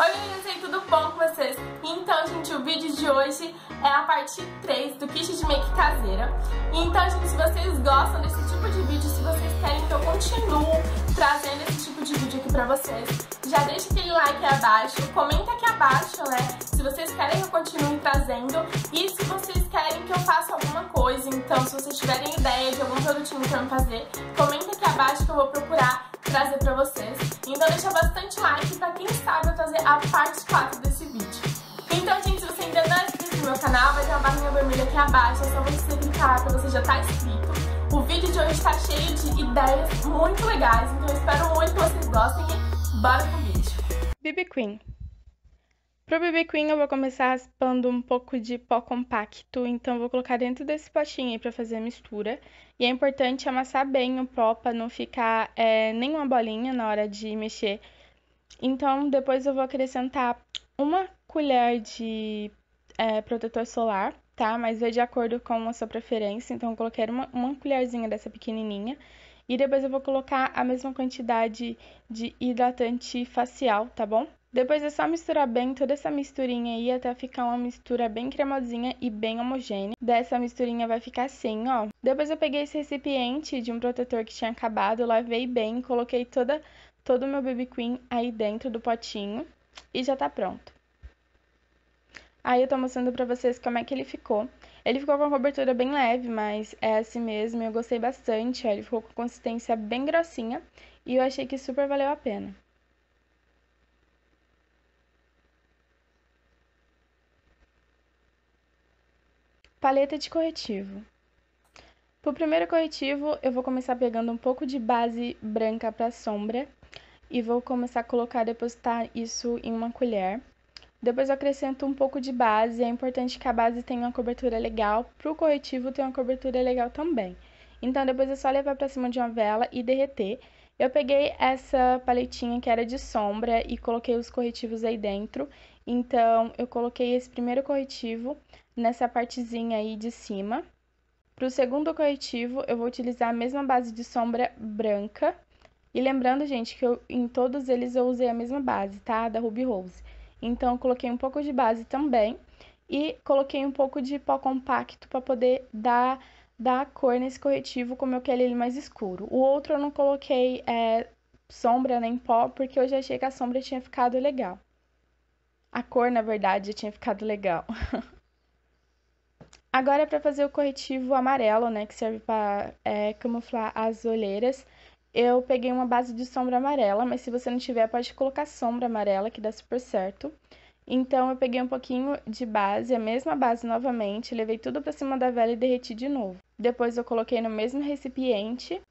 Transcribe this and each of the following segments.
Oi meninas e tudo bom com vocês? Então gente, o vídeo de hoje é a parte 3 do kit de make caseira Então gente, se vocês gostam desse tipo de vídeo, se vocês querem que eu continue trazendo esse tipo de vídeo aqui pra vocês Já deixa aquele like abaixo, comenta aqui abaixo, né? Se vocês querem que eu continue trazendo E se vocês querem que eu faça alguma coisa, então se vocês tiverem ideia de algum produtinho pra eu fazer Comenta aqui abaixo que eu vou procurar trazer para vocês. Então deixa bastante like para quem sabe fazer a parte 4 desse vídeo. Então, gente, se você ainda não é inscrito no meu canal, vai ter uma barrinha vermelha aqui abaixo, é só você clicar para você já estar tá inscrito. O vídeo de hoje está cheio de ideias muito legais, então eu espero muito que vocês gostem e bora pro vídeo. BB Queen Pro BB Queen eu vou começar raspando um pouco de pó compacto, então vou colocar dentro desse potinho aí pra fazer a mistura. E é importante amassar bem o pó pra não ficar é, nenhuma bolinha na hora de mexer. Então depois eu vou acrescentar uma colher de é, protetor solar, tá? Mas vai é de acordo com a sua preferência, então eu coloquei uma, uma colherzinha dessa pequenininha. E depois eu vou colocar a mesma quantidade de hidratante facial, tá bom? Depois é só misturar bem toda essa misturinha aí até ficar uma mistura bem cremosinha e bem homogênea. Dessa misturinha vai ficar assim, ó. Depois eu peguei esse recipiente de um protetor que tinha acabado, lavei bem, coloquei toda, todo o meu BB Queen aí dentro do potinho e já tá pronto. Aí eu tô mostrando pra vocês como é que ele ficou. Ele ficou com uma cobertura bem leve, mas é assim mesmo, eu gostei bastante, ó, ele ficou com consistência bem grossinha e eu achei que super valeu a pena. Paleta de corretivo. Para o primeiro corretivo, eu vou começar pegando um pouco de base branca para sombra e vou começar a colocar, depositar isso em uma colher. Depois eu acrescento um pouco de base, é importante que a base tenha uma cobertura legal, para o corretivo ter uma cobertura legal também. Então depois é só levar para cima de uma vela e derreter. Eu peguei essa paletinha que era de sombra e coloquei os corretivos aí dentro então, eu coloquei esse primeiro corretivo nessa partezinha aí de cima. Para o segundo corretivo, eu vou utilizar a mesma base de sombra branca. E lembrando, gente, que eu, em todos eles eu usei a mesma base, tá? Da Ruby Rose. Então, eu coloquei um pouco de base também. E coloquei um pouco de pó compacto para poder dar, dar cor nesse corretivo, como eu quero ele mais escuro. O outro eu não coloquei é, sombra nem pó, porque eu já achei que a sombra tinha ficado legal. A cor, na verdade, tinha ficado legal. Agora, é para fazer o corretivo amarelo, né, que serve para é, camuflar as olheiras, eu peguei uma base de sombra amarela, mas se você não tiver, pode colocar sombra amarela, que dá super certo. Então, eu peguei um pouquinho de base, a mesma base novamente, levei tudo para cima da vela e derreti de novo. Depois, eu coloquei no mesmo recipiente.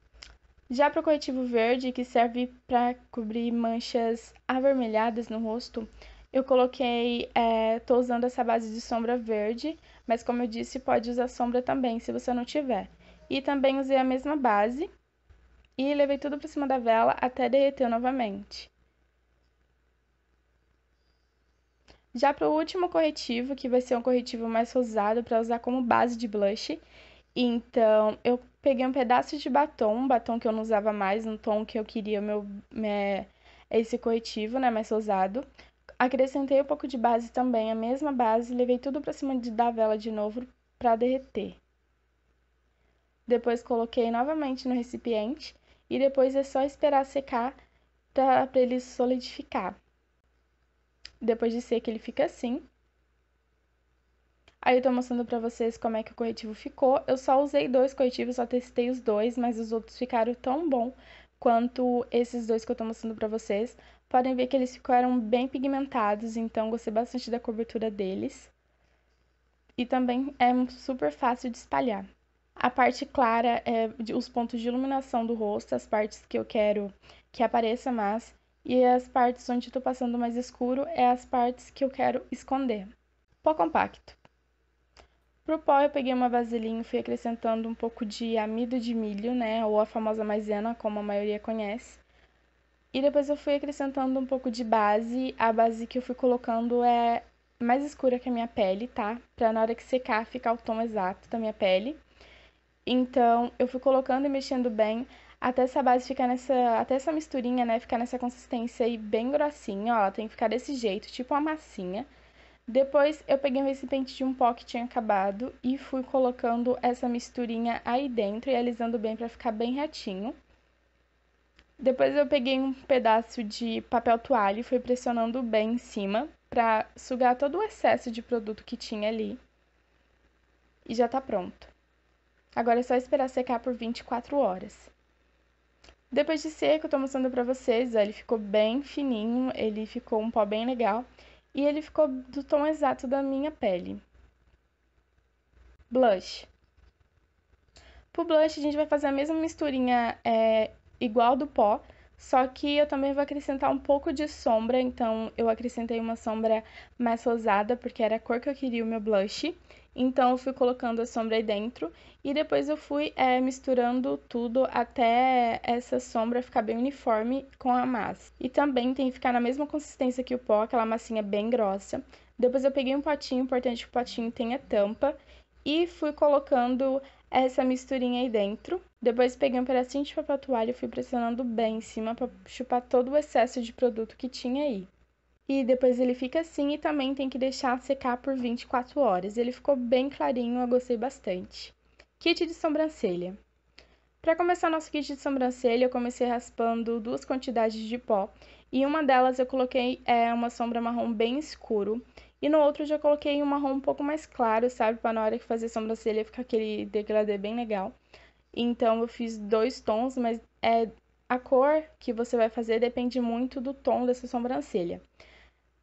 Já para o corretivo verde, que serve para cobrir manchas avermelhadas no rosto, eu coloquei, é, tô usando essa base de sombra verde, mas como eu disse, pode usar sombra também, se você não tiver. E também usei a mesma base e levei tudo para cima da vela até derreter novamente. Já para o último corretivo, que vai ser um corretivo mais rosado para usar como base de blush, então eu peguei um pedaço de batom, um batom que eu não usava mais, um tom que eu queria meu, meu é, esse corretivo, né, mais rosado. Acrescentei um pouco de base também, a mesma base, levei tudo para cima de, da vela de novo para derreter. Depois coloquei novamente no recipiente e depois é só esperar secar para ele solidificar. Depois de seco ele fica assim. Aí eu tô mostrando para vocês como é que o corretivo ficou. Eu só usei dois corretivos, só testei os dois, mas os outros ficaram tão bom quanto esses dois que eu tô mostrando pra vocês. Podem ver que eles ficaram bem pigmentados, então gostei bastante da cobertura deles. E também é super fácil de espalhar. A parte clara é os pontos de iluminação do rosto, as partes que eu quero que apareça mais. E as partes onde estou passando mais escuro é as partes que eu quero esconder. Pó compacto. Pro pó eu peguei uma vasilhinha e fui acrescentando um pouco de amido de milho, né, ou a famosa maisena, como a maioria conhece. E depois eu fui acrescentando um pouco de base. A base que eu fui colocando é mais escura que a minha pele, tá? Pra na hora que secar ficar o tom exato da minha pele. Então, eu fui colocando e mexendo bem até essa base ficar nessa, até essa misturinha, né, ficar nessa consistência aí bem grossinha, ó, ela tem que ficar desse jeito, tipo uma massinha. Depois eu peguei um recipiente de um pó que tinha acabado e fui colocando essa misturinha aí dentro e alisando bem para ficar bem retinho. Depois eu peguei um pedaço de papel toalha e fui pressionando bem em cima para sugar todo o excesso de produto que tinha ali. E já está pronto. Agora é só esperar secar por 24 horas. Depois de seco, eu estou mostrando para vocês, ó, ele ficou bem fininho, ele ficou um pó bem legal e ele ficou do tom exato da minha pele. Blush. Pro blush a gente vai fazer a mesma misturinha é, igual do pó, só que eu também vou acrescentar um pouco de sombra, então eu acrescentei uma sombra mais rosada, porque era a cor que eu queria o meu blush. Então eu fui colocando a sombra aí dentro e depois eu fui é, misturando tudo até essa sombra ficar bem uniforme com a massa. E também tem que ficar na mesma consistência que o pó, aquela massinha bem grossa. Depois eu peguei um potinho, importante que o potinho tenha tampa, e fui colocando essa misturinha aí dentro. Depois peguei um pedacinho de papel toalha e fui pressionando bem em cima para chupar todo o excesso de produto que tinha aí e depois ele fica assim e também tem que deixar secar por 24 horas. Ele ficou bem clarinho, eu gostei bastante. Kit de sobrancelha. Para começar nosso kit de sobrancelha, eu comecei raspando duas quantidades de pó e uma delas eu coloquei é, uma sombra marrom bem escuro e no outro eu já coloquei um marrom um pouco mais claro, sabe, para na hora que fazer sobrancelha ficar aquele degradê bem legal. Então eu fiz dois tons, mas é a cor que você vai fazer depende muito do tom dessa sobrancelha.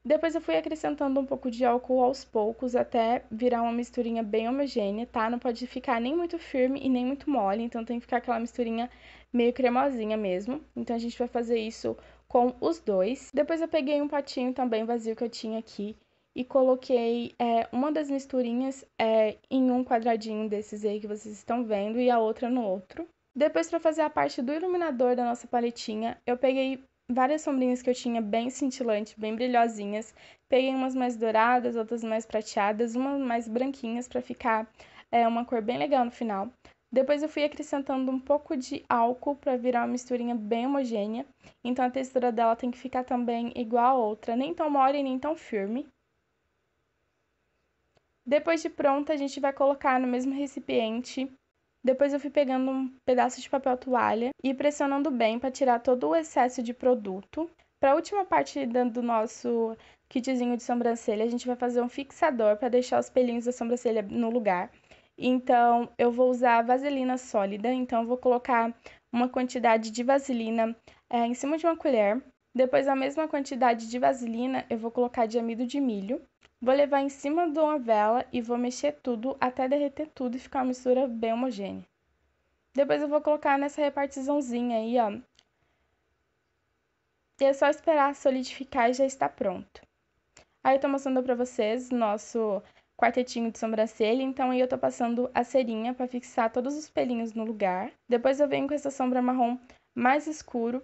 Depois eu fui acrescentando um pouco de álcool aos poucos até virar uma misturinha bem homogênea, tá? Não pode ficar nem muito firme e nem muito mole, então tem que ficar aquela misturinha meio cremosinha mesmo. Então a gente vai fazer isso com os dois. Depois eu peguei um patinho também vazio que eu tinha aqui e coloquei é, uma das misturinhas é, em um quadradinho desses aí que vocês estão vendo e a outra no outro. Depois, para fazer a parte do iluminador da nossa paletinha, eu peguei várias sombrinhas que eu tinha bem cintilantes, bem brilhosinhas. Peguei umas mais douradas, outras mais prateadas, umas mais branquinhas para ficar é, uma cor bem legal no final. Depois eu fui acrescentando um pouco de álcool para virar uma misturinha bem homogênea. Então a textura dela tem que ficar também igual a outra, nem tão mole nem tão firme. Depois de pronta, a gente vai colocar no mesmo recipiente depois eu fui pegando um pedaço de papel toalha e pressionando bem para tirar todo o excesso de produto. Para a última parte do nosso kitzinho de sobrancelha, a gente vai fazer um fixador para deixar os pelinhos da sobrancelha no lugar. Então, eu vou usar vaselina sólida. Então, vou colocar uma quantidade de vaselina é, em cima de uma colher. Depois, a mesma quantidade de vaselina, eu vou colocar de amido de milho. Vou levar em cima de uma vela e vou mexer tudo até derreter tudo e ficar uma mistura bem homogênea. Depois eu vou colocar nessa repartiçãozinha aí, ó. E é só esperar solidificar e já está pronto. Aí eu tô mostrando pra vocês nosso quartetinho de sobrancelha, então aí eu tô passando a cerinha para fixar todos os pelinhos no lugar. Depois eu venho com essa sombra marrom mais escuro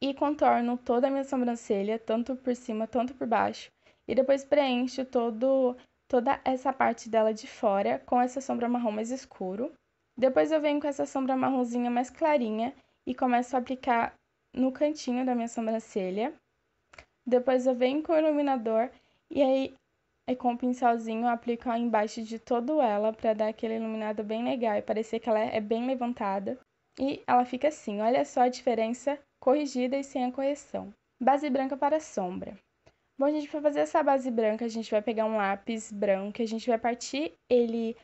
e contorno toda a minha sobrancelha, tanto por cima, tanto por baixo, e depois preencho todo, toda essa parte dela de fora com essa sombra marrom mais escuro. Depois eu venho com essa sombra marronzinha mais clarinha e começo a aplicar no cantinho da minha sobrancelha. Depois eu venho com o iluminador e aí e com o um pincelzinho eu aplico embaixo de toda ela para dar aquele iluminado bem legal e parecer que ela é bem levantada. E ela fica assim, olha só a diferença corrigida e sem a correção. Base branca para sombra. Bom, gente, para fazer essa base branca, a gente vai pegar um lápis branco, a gente vai partir ele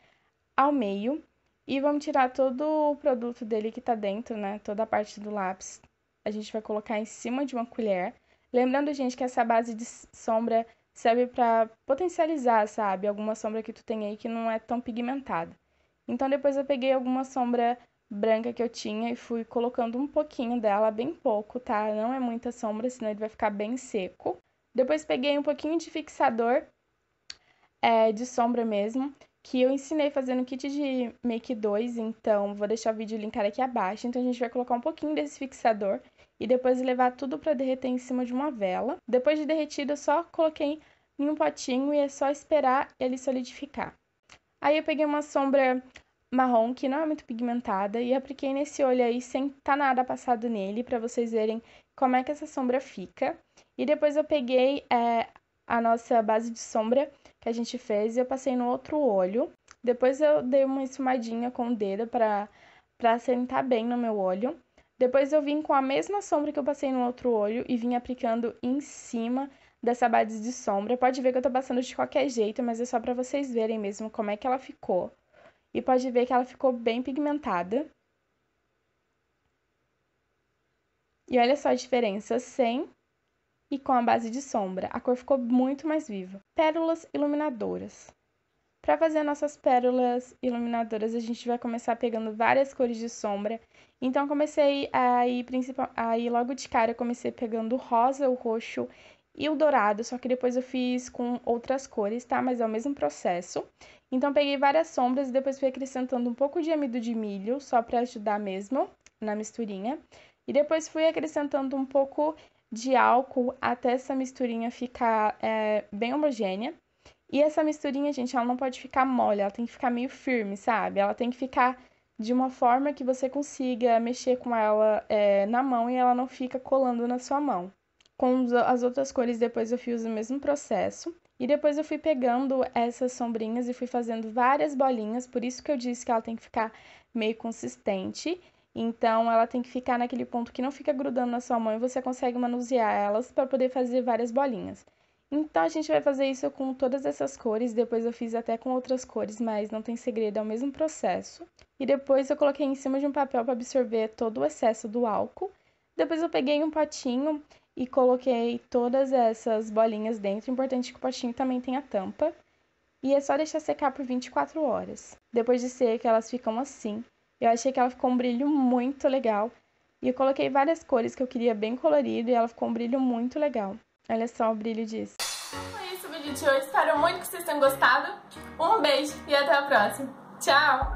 ao meio e vamos tirar todo o produto dele que tá dentro, né? Toda a parte do lápis. A gente vai colocar em cima de uma colher. Lembrando, gente, que essa base de sombra serve para potencializar, sabe? Alguma sombra que tu tem aí que não é tão pigmentada. Então, depois eu peguei alguma sombra branca que eu tinha e fui colocando um pouquinho dela, bem pouco, tá? Não é muita sombra, senão ele vai ficar bem seco. Depois peguei um pouquinho de fixador é, de sombra mesmo, que eu ensinei fazendo kit de Make 2, então vou deixar o vídeo linkado aqui abaixo. Então a gente vai colocar um pouquinho desse fixador e depois levar tudo para derreter em cima de uma vela. Depois de derretido, eu só coloquei em um potinho e é só esperar ele solidificar. Aí eu peguei uma sombra marrom que não é muito pigmentada e apliquei nesse olho aí sem tá nada passado nele para vocês verem como é que essa sombra fica. E depois eu peguei é, a nossa base de sombra que a gente fez e eu passei no outro olho. Depois eu dei uma esfumadinha com o dedo para para assentar bem no meu olho. Depois eu vim com a mesma sombra que eu passei no outro olho e vim aplicando em cima dessa base de sombra. Pode ver que eu tô passando de qualquer jeito, mas é só para vocês verem mesmo como é que ela ficou. E pode ver que ela ficou bem pigmentada. E olha só a diferença sem e com a base de sombra. A cor ficou muito mais viva. Pérolas iluminadoras. Para fazer nossas pérolas iluminadoras, a gente vai começar pegando várias cores de sombra. Então, comecei aí ir, logo de cara, comecei pegando o rosa, o roxo e o dourado, só que depois eu fiz com outras cores, tá? Mas é o mesmo processo. Então, peguei várias sombras e depois fui acrescentando um pouco de amido de milho, só para ajudar mesmo na misturinha. E depois fui acrescentando um pouco de álcool até essa misturinha ficar é, bem homogênea. E essa misturinha, gente, ela não pode ficar mole, ela tem que ficar meio firme, sabe? Ela tem que ficar de uma forma que você consiga mexer com ela é, na mão e ela não fica colando na sua mão com as outras cores depois eu fiz o mesmo processo. E depois eu fui pegando essas sombrinhas e fui fazendo várias bolinhas, por isso que eu disse que ela tem que ficar meio consistente. Então ela tem que ficar naquele ponto que não fica grudando na sua mão e você consegue manusear elas para poder fazer várias bolinhas. Então a gente vai fazer isso com todas essas cores, depois eu fiz até com outras cores, mas não tem segredo, é o mesmo processo. E depois eu coloquei em cima de um papel para absorver todo o excesso do álcool. Depois eu peguei um potinho e coloquei todas essas bolinhas dentro. Importante que o potinho também tenha tampa. E é só deixar secar por 24 horas. Depois de seca, elas ficam assim. Eu achei que ela ficou um brilho muito legal. E eu coloquei várias cores que eu queria bem colorido e ela ficou um brilho muito legal. Olha só o brilho disso. Foi é isso o vídeo de hoje. Espero muito que vocês tenham gostado. Um beijo e até a próxima. Tchau!